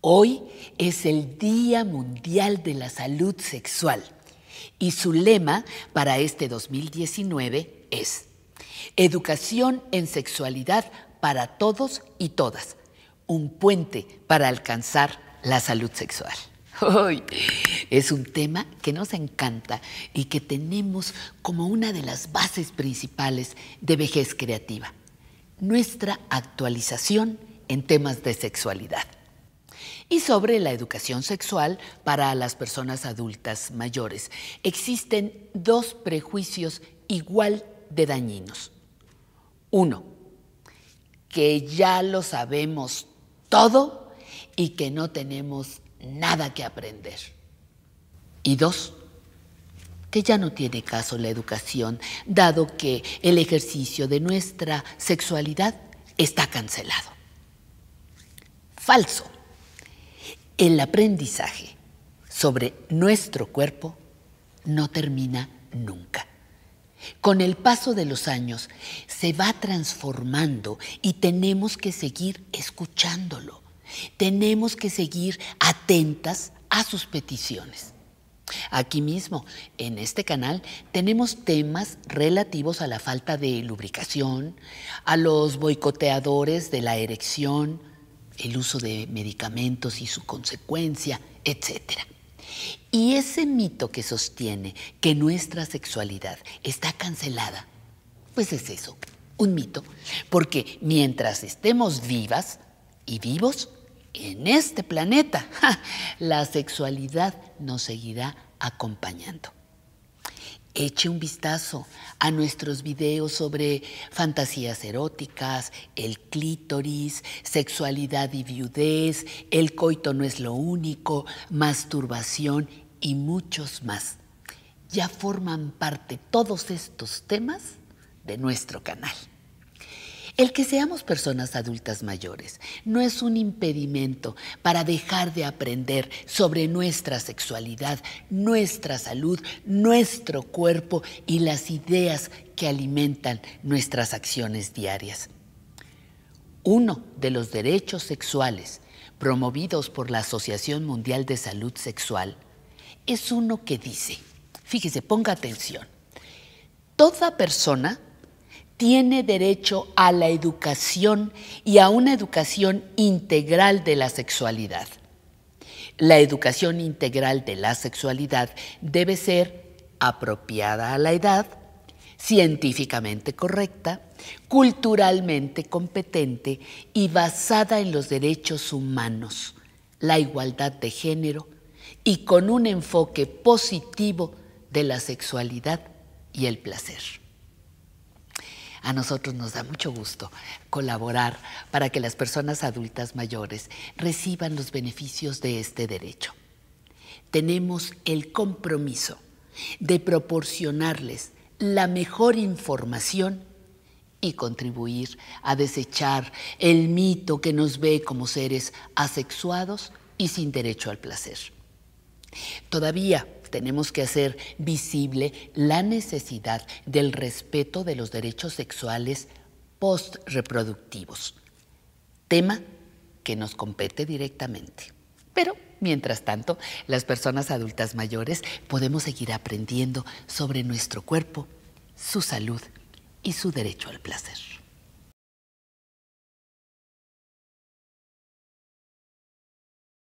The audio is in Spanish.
Hoy es el Día Mundial de la Salud Sexual y su lema para este 2019 es Educación en Sexualidad para Todos y Todas, un puente para alcanzar la salud sexual. Hoy es un tema que nos encanta y que tenemos como una de las bases principales de vejez creativa, nuestra actualización en temas de sexualidad y sobre la educación sexual para las personas adultas mayores. Existen dos prejuicios igual de dañinos. Uno, que ya lo sabemos todo y que no tenemos nada que aprender. Y dos, que ya no tiene caso la educación, dado que el ejercicio de nuestra sexualidad está cancelado. Falso. El aprendizaje sobre nuestro cuerpo no termina nunca. Con el paso de los años se va transformando y tenemos que seguir escuchándolo. Tenemos que seguir atentas a sus peticiones. Aquí mismo, en este canal, tenemos temas relativos a la falta de lubricación, a los boicoteadores de la erección, el uso de medicamentos y su consecuencia, etcétera. Y ese mito que sostiene que nuestra sexualidad está cancelada, pues es eso, un mito. Porque mientras estemos vivas y vivos en este planeta, la sexualidad nos seguirá acompañando eche un vistazo a nuestros videos sobre fantasías eróticas, el clítoris, sexualidad y viudez, el coito no es lo único, masturbación y muchos más. Ya forman parte todos estos temas de nuestro canal. El que seamos personas adultas mayores no es un impedimento para dejar de aprender sobre nuestra sexualidad, nuestra salud, nuestro cuerpo y las ideas que alimentan nuestras acciones diarias. Uno de los derechos sexuales promovidos por la Asociación Mundial de Salud Sexual es uno que dice, fíjese, ponga atención, toda persona tiene derecho a la educación y a una educación integral de la sexualidad. La educación integral de la sexualidad debe ser apropiada a la edad, científicamente correcta, culturalmente competente y basada en los derechos humanos, la igualdad de género y con un enfoque positivo de la sexualidad y el placer. A nosotros nos da mucho gusto colaborar para que las personas adultas mayores reciban los beneficios de este derecho. Tenemos el compromiso de proporcionarles la mejor información y contribuir a desechar el mito que nos ve como seres asexuados y sin derecho al placer. Todavía tenemos que hacer visible la necesidad del respeto de los derechos sexuales postreproductivos, tema que nos compete directamente. Pero, mientras tanto, las personas adultas mayores podemos seguir aprendiendo sobre nuestro cuerpo, su salud y su derecho al placer.